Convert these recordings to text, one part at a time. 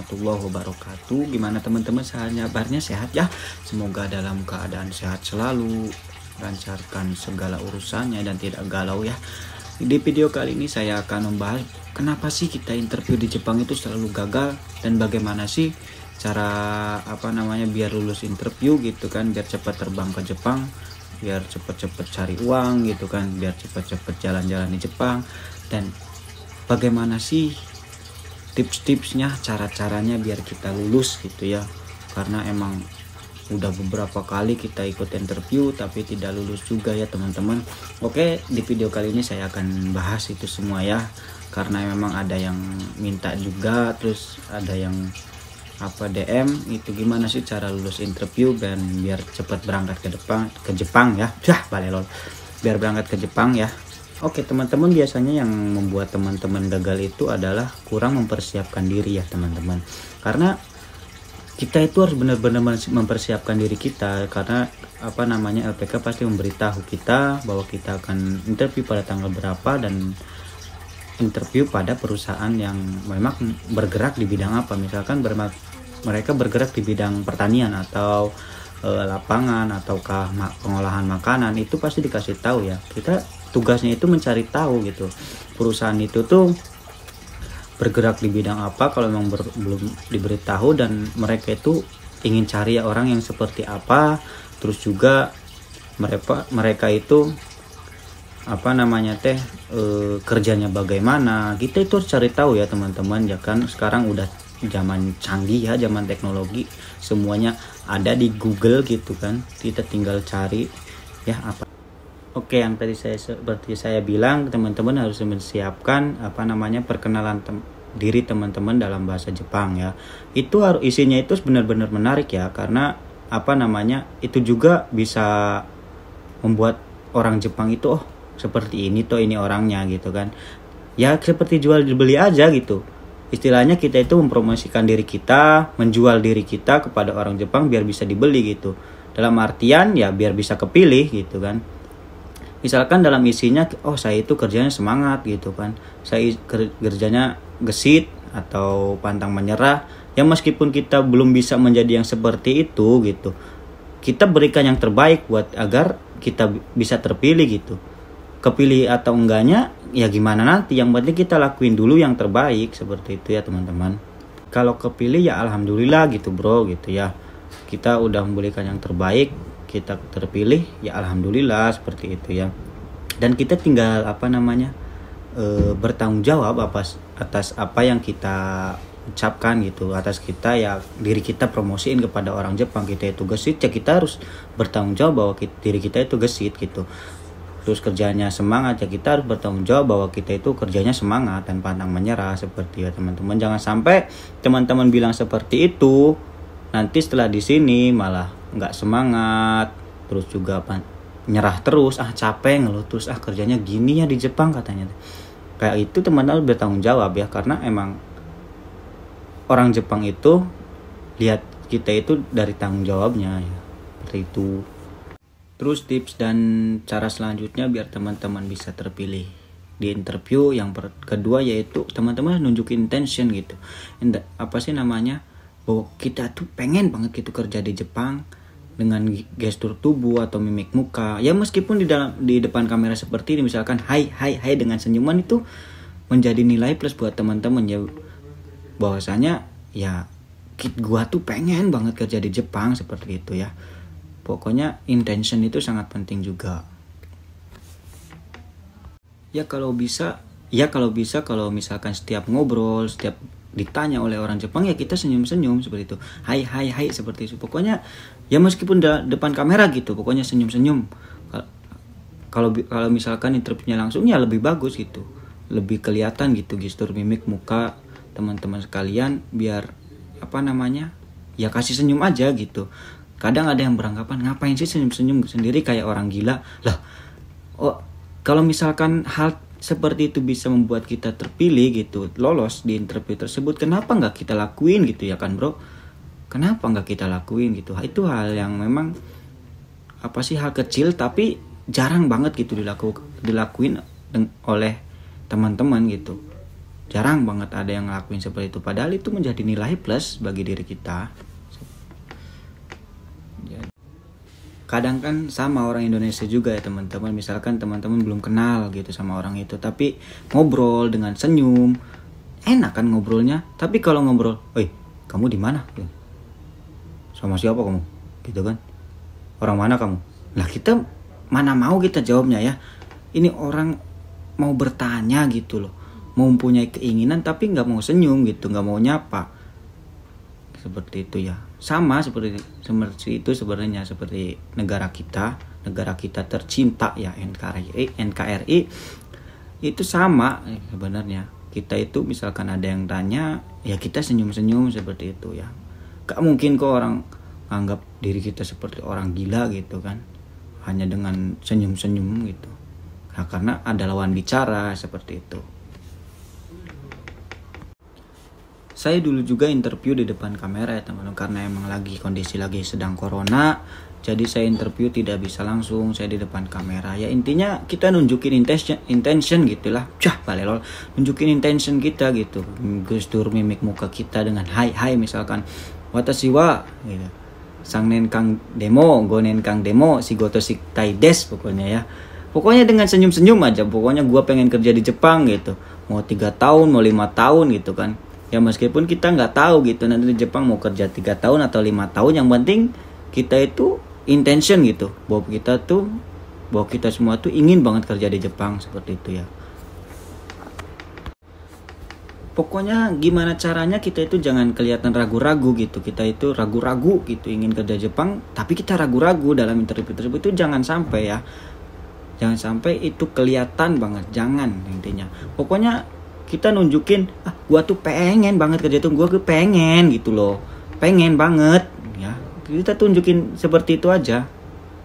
warahmatullahi wabarakatuh. Gimana teman-teman barnya sehat ya? Semoga dalam keadaan sehat selalu, lancarkan segala urusannya dan tidak galau ya. Di video kali ini saya akan membahas kenapa sih kita interview di Jepang itu selalu gagal dan bagaimana sih cara apa namanya biar lulus interview gitu kan biar cepat terbang ke Jepang biar cepat-cepat cari uang gitu kan biar cepat-cepat jalan-jalan di Jepang dan bagaimana sih tips-tipsnya cara-caranya biar kita lulus gitu ya karena emang udah beberapa kali kita ikut interview tapi tidak lulus juga ya teman-teman oke di video kali ini saya akan bahas itu semua ya karena memang ada yang minta juga terus ada yang apa DM itu gimana sih cara lulus interview dan biar cepat berangkat ke depan ke Jepang ya ya balelol biar berangkat ke Jepang ya Oke teman-teman biasanya yang membuat teman-teman gagal itu adalah kurang mempersiapkan diri ya teman-teman karena kita itu harus benar-benar mempersiapkan diri kita karena apa namanya LPK pasti memberitahu kita bahwa kita akan interview pada tanggal berapa dan interview pada perusahaan yang memang bergerak di bidang apa misalkan mereka bergerak di bidang pertanian atau eh, lapangan ataukah pengolahan makanan itu pasti dikasih tahu ya kita tugasnya itu mencari tahu gitu perusahaan itu tuh bergerak di bidang apa kalau memang ber, belum diberitahu dan mereka itu ingin cari ya orang yang seperti apa terus juga mereka mereka itu apa namanya teh e, kerjanya bagaimana kita itu harus cari tahu ya teman-teman ya kan sekarang udah zaman canggih ya zaman teknologi semuanya ada di Google gitu kan kita tinggal cari ya apa Oke, yang tadi saya seperti saya bilang, teman-teman harus menyiapkan apa namanya perkenalan tem diri teman-teman dalam bahasa Jepang ya. Itu harus isinya itu benar-benar menarik ya karena apa namanya itu juga bisa membuat orang Jepang itu oh seperti ini toh ini orangnya gitu kan. Ya seperti jual beli aja gitu. Istilahnya kita itu mempromosikan diri kita, menjual diri kita kepada orang Jepang biar bisa dibeli gitu. Dalam artian ya biar bisa kepilih gitu kan misalkan dalam isinya oh saya itu kerjanya semangat gitu kan saya kerjanya gesit atau pantang menyerah ya meskipun kita belum bisa menjadi yang seperti itu gitu kita berikan yang terbaik buat agar kita bisa terpilih gitu kepilih atau enggaknya ya gimana nanti yang penting kita lakuin dulu yang terbaik seperti itu ya teman-teman kalau kepilih ya alhamdulillah gitu bro gitu ya kita udah memberikan yang terbaik kita terpilih ya alhamdulillah seperti itu ya dan kita tinggal apa namanya e, bertanggung jawab atas atas apa yang kita ucapkan gitu atas kita ya diri kita promosiin kepada orang Jepang kita itu gesit ya kita harus bertanggung jawab bahwa kita, diri kita itu gesit gitu terus kerjanya semangat ya kita harus bertanggung jawab bahwa kita itu kerjanya semangat dan pantang menyerah seperti ya teman-teman jangan sampai teman-teman bilang seperti itu nanti setelah di sini malah nggak semangat terus juga apa nyerah terus ah capek ngeluh terus ah kerjanya gini ya di Jepang katanya kayak itu teman-teman bertanggung jawab ya karena emang orang Jepang itu lihat kita itu dari tanggung jawabnya ya seperti itu terus tips dan cara selanjutnya biar teman-teman bisa terpilih di interview yang kedua yaitu teman-teman nunjukin intention gitu apa sih namanya bahwa kita tuh pengen banget gitu kerja di Jepang dengan gestur tubuh atau mimik muka ya meskipun di dalam di depan kamera seperti ini misalkan hai hai hai dengan senyuman itu menjadi nilai plus buat teman-teman ya bahwasanya ya kit gua tuh pengen banget kerja di Jepang seperti itu ya pokoknya intention itu sangat penting juga ya kalau bisa ya kalau bisa kalau misalkan setiap ngobrol setiap ditanya oleh orang Jepang ya kita senyum-senyum seperti itu hai hai hai seperti itu pokoknya ya meskipun da, depan kamera gitu pokoknya senyum-senyum kalau kalau misalkan interviewnya langsung ya lebih bagus gitu lebih kelihatan gitu gestur mimik muka teman-teman sekalian biar apa namanya ya kasih senyum aja gitu kadang ada yang beranggapan ngapain sih senyum-senyum sendiri kayak orang gila lah oh kalau misalkan hal seperti itu bisa membuat kita terpilih gitu lolos di interview tersebut kenapa nggak kita lakuin gitu ya kan bro kenapa nggak kita lakuin gitu itu hal yang memang apa sih hal kecil tapi jarang banget gitu dilaku dilakuin oleh teman-teman gitu jarang banget ada yang ngelakuin seperti itu padahal itu menjadi nilai plus bagi diri kita kadang kan sama orang Indonesia juga ya teman-teman misalkan teman-teman belum kenal gitu sama orang itu tapi ngobrol dengan senyum enak kan ngobrolnya tapi kalau ngobrol oi kamu di mana gitu. sama siapa kamu gitu kan orang mana kamu lah kita mana mau kita gitu jawabnya ya ini orang mau bertanya gitu loh mau punya keinginan tapi nggak mau senyum gitu nggak mau nyapa seperti itu ya sama seperti seperti itu sebenarnya seperti negara kita negara kita tercinta ya NKRI eh, NKRI itu sama sebenarnya kita itu misalkan ada yang tanya ya kita senyum-senyum seperti itu ya gak mungkin kok orang anggap diri kita seperti orang gila gitu kan hanya dengan senyum-senyum gitu nah, karena ada lawan bicara seperti itu saya dulu juga interview di depan kamera ya teman-teman karena emang lagi kondisi lagi sedang corona jadi saya interview tidak bisa langsung saya di depan kamera ya intinya kita nunjukin intention intention gitulah cah balelol nunjukin intention kita gitu gestur mimik muka kita dengan hai hai misalkan watashi wa gitu sang nen kang demo go nen kang demo si goto si tai des pokoknya ya pokoknya dengan senyum senyum aja pokoknya gua pengen kerja di Jepang gitu mau tiga tahun mau lima tahun gitu kan ya meskipun kita nggak tahu gitu nanti di Jepang mau kerja tiga tahun atau lima tahun yang penting kita itu intention gitu bahwa kita tuh bahwa kita semua tuh ingin banget kerja di Jepang seperti itu ya pokoknya gimana caranya kita itu jangan kelihatan ragu-ragu gitu kita itu ragu-ragu gitu ingin kerja Jepang tapi kita ragu-ragu dalam interview tersebut itu jangan sampai ya jangan sampai itu kelihatan banget jangan intinya pokoknya kita nunjukin ah gua tuh pengen banget kerja itu gue tuh pengen gitu loh pengen banget ya kita tunjukin seperti itu aja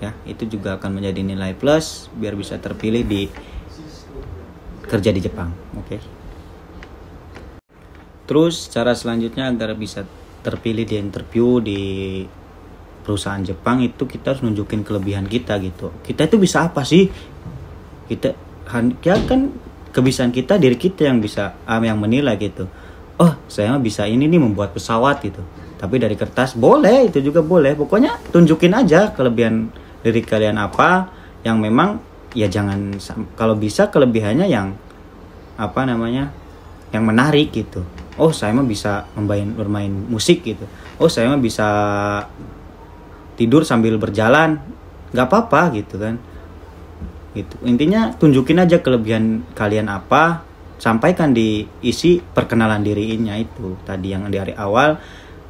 ya itu juga akan menjadi nilai plus biar bisa terpilih di kerja di Jepang oke okay? terus cara selanjutnya agar bisa terpilih di interview di perusahaan Jepang itu kita harus nunjukin kelebihan kita gitu kita itu bisa apa sih kita ya kan kebiasaan kita diri kita yang bisa um, yang menilai gitu oh saya mah bisa ini nih membuat pesawat gitu tapi dari kertas boleh itu juga boleh pokoknya tunjukin aja kelebihan diri kalian apa yang memang ya jangan kalau bisa kelebihannya yang apa namanya yang menarik gitu oh saya mah bisa membain bermain musik gitu oh saya mah bisa tidur sambil berjalan nggak apa-apa gitu kan gitu intinya tunjukin aja kelebihan kalian apa sampaikan di isi perkenalan dirinya itu tadi yang dari awal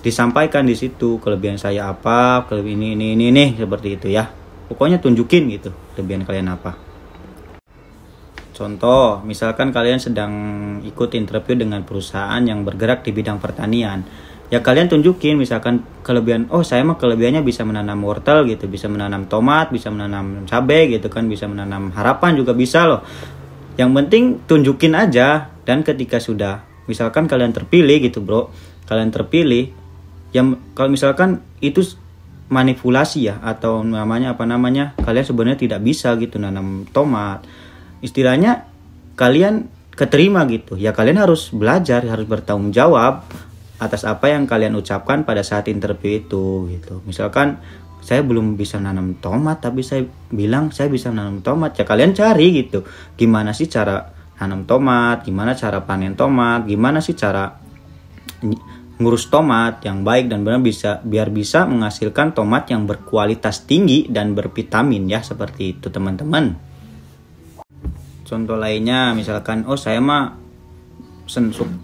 disampaikan di situ kelebihan saya apa kelebihan ini ini ini ini seperti itu ya pokoknya tunjukin gitu kelebihan kalian apa contoh misalkan kalian sedang ikut interview dengan perusahaan yang bergerak di bidang pertanian ya kalian tunjukin misalkan kelebihan oh saya mah kelebihannya bisa menanam wortel gitu bisa menanam tomat bisa menanam cabai gitu kan bisa menanam harapan juga bisa loh yang penting tunjukin aja dan ketika sudah misalkan kalian terpilih gitu bro kalian terpilih yang kalau misalkan itu manipulasi ya atau namanya apa namanya kalian sebenarnya tidak bisa gitu nanam tomat istilahnya kalian keterima gitu ya kalian harus belajar harus bertanggung jawab atas apa yang kalian ucapkan pada saat interview itu gitu. Misalkan saya belum bisa nanam tomat tapi saya bilang saya bisa nanam tomat ya kalian cari gitu gimana sih cara nanam tomat gimana cara panen tomat gimana sih cara ngurus tomat yang baik dan benar bisa biar bisa menghasilkan tomat yang berkualitas tinggi dan bervitamin ya seperti itu teman-teman contoh lainnya misalkan oh saya mah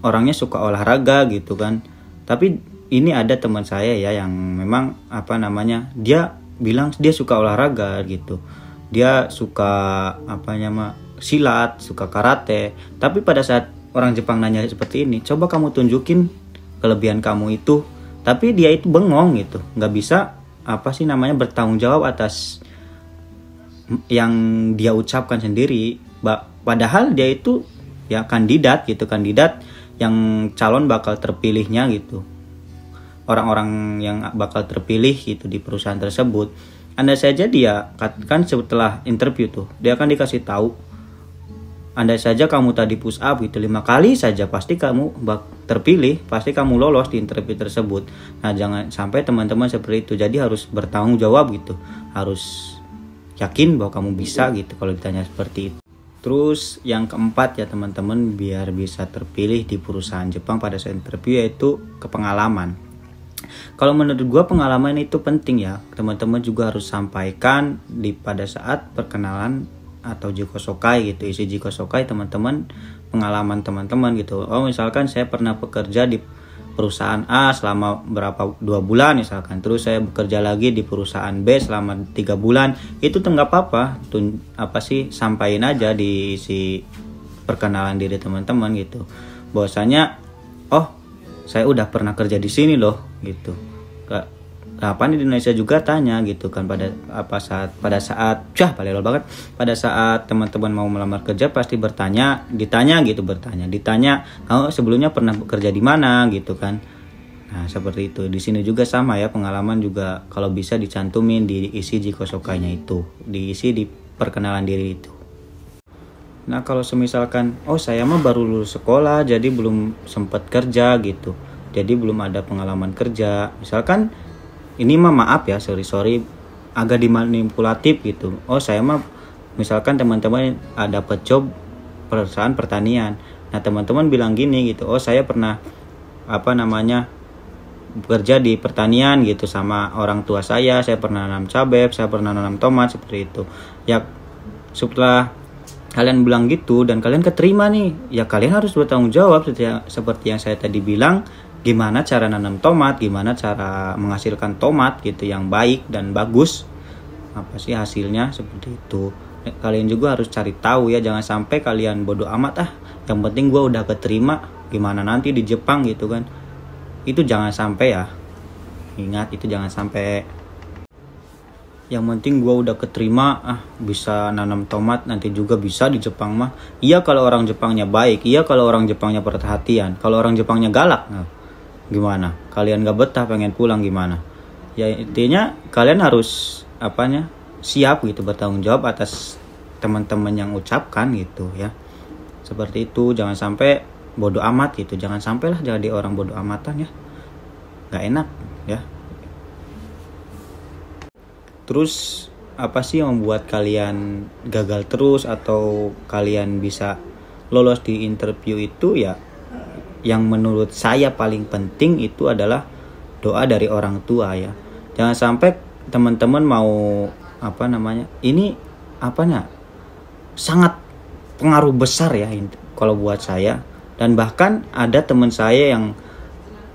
orangnya suka olahraga gitu kan tapi ini ada teman saya ya yang memang apa namanya dia bilang dia suka olahraga gitu dia suka apa nama silat suka karate tapi pada saat orang Jepang nanya seperti ini coba kamu tunjukin kelebihan kamu itu tapi dia itu bengong gitu nggak bisa apa sih namanya bertanggung jawab atas yang dia ucapkan sendiri padahal dia itu ya kandidat gitu kandidat yang calon bakal terpilihnya gitu orang-orang yang bakal terpilih gitu di perusahaan tersebut anda saja dia kan setelah interview tuh dia akan dikasih tahu anda saja kamu tadi push up gitu lima kali saja pasti kamu terpilih pasti kamu lolos di interview tersebut nah jangan sampai teman-teman seperti itu jadi harus bertanggung jawab gitu harus yakin bahwa kamu bisa gitu kalau ditanya seperti itu Terus yang keempat ya teman-teman biar bisa terpilih di perusahaan Jepang pada saat interview yaitu kepengalaman. Kalau menurut gue pengalaman itu penting ya teman-teman juga harus sampaikan di pada saat perkenalan atau jiko sokai gitu isi jiko sokai teman-teman pengalaman teman-teman gitu. Oh misalkan saya pernah bekerja di perusahaan A selama berapa dua bulan misalkan terus saya bekerja lagi di perusahaan B selama tiga bulan itu tuh nggak apa-apa tuh apa sih sampaikan aja di si perkenalan diri teman-teman gitu bahwasanya oh saya udah pernah kerja di sini loh gitu kapan di Indonesia juga tanya gitu kan pada apa saat pada saat cah paling banget pada saat teman-teman mau melamar kerja pasti bertanya ditanya gitu bertanya ditanya kamu oh, sebelumnya pernah kerja di mana gitu kan nah seperti itu di sini juga sama ya pengalaman juga kalau bisa dicantumin di isi jikosokanya itu diisi di perkenalan diri itu nah kalau semisalkan oh saya mah baru lulus sekolah jadi belum sempat kerja gitu jadi belum ada pengalaman kerja misalkan ini mah maaf ya sorry sorry agak dimanipulatif gitu oh saya mah misalkan teman-teman ada dapat job perusahaan pertanian nah teman-teman bilang gini gitu oh saya pernah apa namanya bekerja di pertanian gitu sama orang tua saya saya pernah nanam cabai saya pernah nanam tomat seperti itu ya setelah kalian bilang gitu dan kalian keterima nih ya kalian harus bertanggung jawab seperti yang saya tadi bilang gimana cara nanam tomat, gimana cara menghasilkan tomat gitu yang baik dan bagus. Apa sih hasilnya seperti itu. Ya, kalian juga harus cari tahu ya, jangan sampai kalian bodoh amat ah. Yang penting gue udah keterima, gimana nanti di Jepang gitu kan. Itu jangan sampai ya. Ingat itu jangan sampai yang penting gue udah keterima ah bisa nanam tomat nanti juga bisa di Jepang mah iya kalau orang Jepangnya baik iya kalau orang Jepangnya perhatian kalau orang Jepangnya galak nah, gimana kalian gak betah pengen pulang gimana ya intinya kalian harus apanya siap gitu bertanggung jawab atas teman-teman yang ucapkan gitu ya seperti itu jangan sampai bodoh amat gitu jangan sampailah jadi orang bodoh amatan ya nggak enak ya terus apa sih yang membuat kalian gagal terus atau kalian bisa lolos di interview itu ya yang menurut saya paling penting itu adalah doa dari orang tua ya jangan sampai teman-teman mau apa namanya ini apanya sangat pengaruh besar ya kalau buat saya dan bahkan ada teman saya yang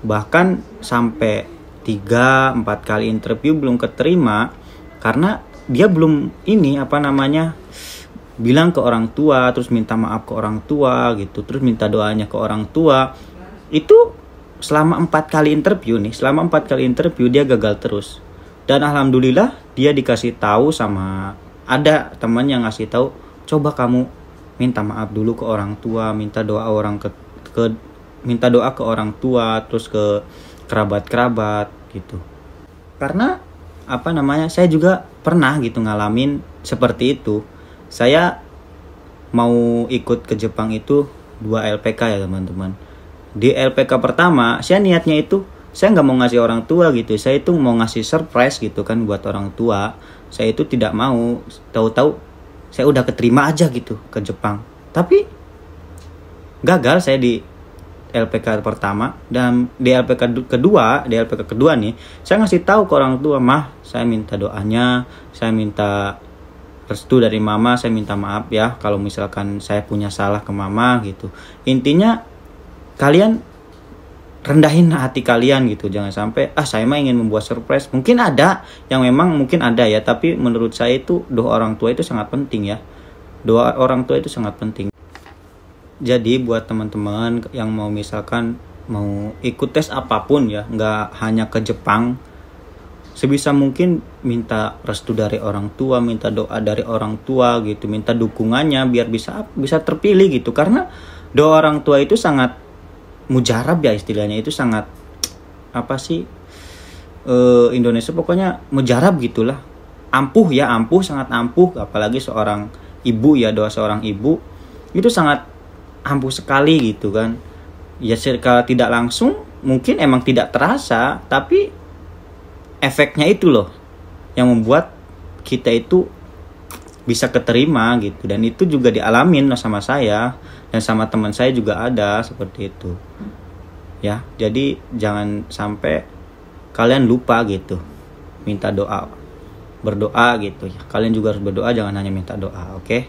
bahkan sampai tiga empat kali interview belum keterima karena dia belum ini apa namanya bilang ke orang tua terus minta maaf ke orang tua gitu terus minta doanya ke orang tua itu selama empat kali interview nih selama empat kali interview dia gagal terus dan alhamdulillah dia dikasih tahu sama ada teman yang ngasih tahu coba kamu minta maaf dulu ke orang tua minta doa orang ke, ke minta doa ke orang tua terus ke kerabat kerabat gitu karena apa namanya saya juga pernah gitu ngalamin seperti itu saya mau ikut ke Jepang itu dua LPK ya teman-teman di LPK pertama saya niatnya itu saya nggak mau ngasih orang tua gitu saya itu mau ngasih surprise gitu kan buat orang tua saya itu tidak mau tahu-tahu saya udah keterima aja gitu ke Jepang tapi gagal saya di LPK pertama dan di LPK kedua di LPK kedua nih saya ngasih tahu ke orang tua mah saya minta doanya saya minta restu dari mama saya minta maaf ya kalau misalkan saya punya salah ke mama gitu intinya kalian rendahin hati kalian gitu jangan sampai ah saya mah ingin membuat surprise mungkin ada yang memang mungkin ada ya tapi menurut saya itu doa orang tua itu sangat penting ya doa orang tua itu sangat penting jadi buat teman-teman yang mau misalkan mau ikut tes apapun ya nggak hanya ke Jepang sebisa mungkin minta restu dari orang tua, minta doa dari orang tua gitu, minta dukungannya biar bisa bisa terpilih gitu. Karena doa orang tua itu sangat mujarab ya istilahnya itu sangat apa sih e, Indonesia pokoknya mujarab gitulah. Ampuh ya, ampuh sangat ampuh apalagi seorang ibu ya doa seorang ibu itu sangat ampuh sekali gitu kan. Ya kalau tidak langsung mungkin emang tidak terasa tapi efeknya itu loh yang membuat kita itu bisa keterima gitu dan itu juga dialamin sama saya dan sama teman saya juga ada seperti itu ya jadi jangan sampai kalian lupa gitu minta doa berdoa gitu ya kalian juga harus berdoa jangan hanya minta doa oke okay?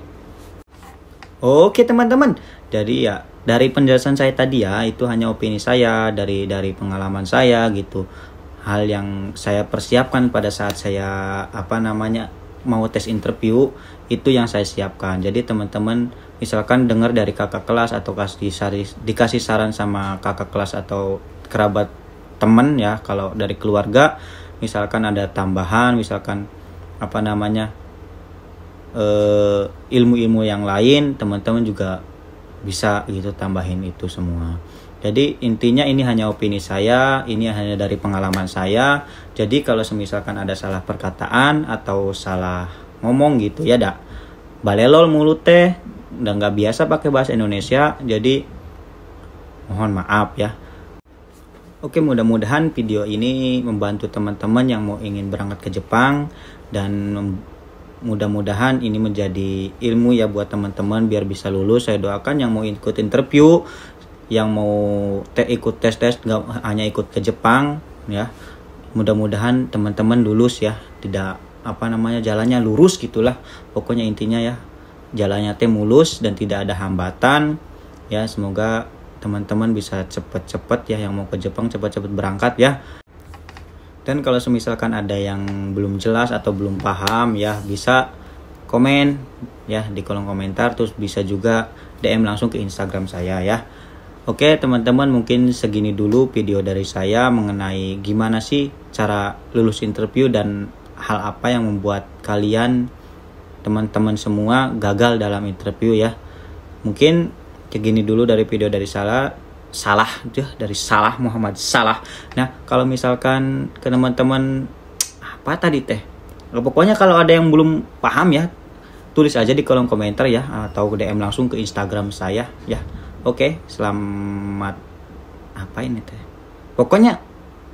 oke okay, teman-teman jadi ya dari penjelasan saya tadi ya itu hanya opini saya dari dari pengalaman saya gitu hal yang saya persiapkan pada saat saya apa namanya mau tes interview itu yang saya siapkan. Jadi teman-teman misalkan dengar dari kakak kelas atau kasih dikasih saran sama kakak kelas atau kerabat teman ya kalau dari keluarga misalkan ada tambahan misalkan apa namanya eh, ilmu-ilmu yang lain teman-teman juga bisa gitu tambahin itu semua jadi intinya ini hanya opini saya, ini hanya dari pengalaman saya. Jadi kalau semisalkan ada salah perkataan atau salah ngomong gitu ya dak. Balelol mulut teh dan nggak biasa pakai bahasa Indonesia. Jadi mohon maaf ya. Oke mudah-mudahan video ini membantu teman-teman yang mau ingin berangkat ke Jepang dan mudah-mudahan ini menjadi ilmu ya buat teman-teman biar bisa lulus. Saya doakan yang mau ikut interview yang mau te ikut tes tes nggak hanya ikut ke Jepang ya mudah-mudahan teman-teman lulus ya tidak apa namanya jalannya lurus gitulah pokoknya intinya ya jalannya teh mulus dan tidak ada hambatan ya semoga teman-teman bisa cepet-cepet ya yang mau ke Jepang cepet-cepet berangkat ya dan kalau semisalkan ada yang belum jelas atau belum paham ya bisa komen ya di kolom komentar terus bisa juga DM langsung ke Instagram saya ya Oke teman-teman mungkin segini dulu video dari saya mengenai gimana sih cara lulus interview dan hal apa yang membuat kalian teman-teman semua gagal dalam interview ya. Mungkin segini dulu dari video dari salah salah deh dari salah Muhammad salah. Nah kalau misalkan ke teman-teman apa tadi teh? Pokoknya kalau ada yang belum paham ya tulis aja di kolom komentar ya atau DM langsung ke Instagram saya ya. Oke, selamat apa ini teh? Pokoknya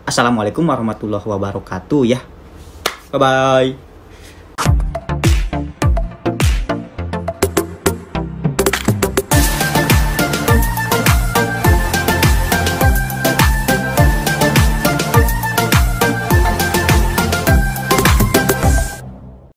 assalamualaikum warahmatullahi wabarakatuh ya. Bye bye.